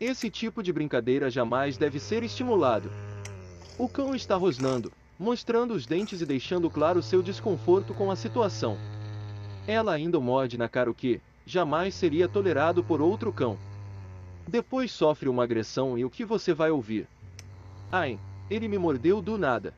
Esse tipo de brincadeira jamais deve ser estimulado. O cão está rosnando, mostrando os dentes e deixando claro seu desconforto com a situação. Ela ainda morde na cara o que jamais seria tolerado por outro cão. Depois sofre uma agressão e o que você vai ouvir? Ai, ele me mordeu do nada.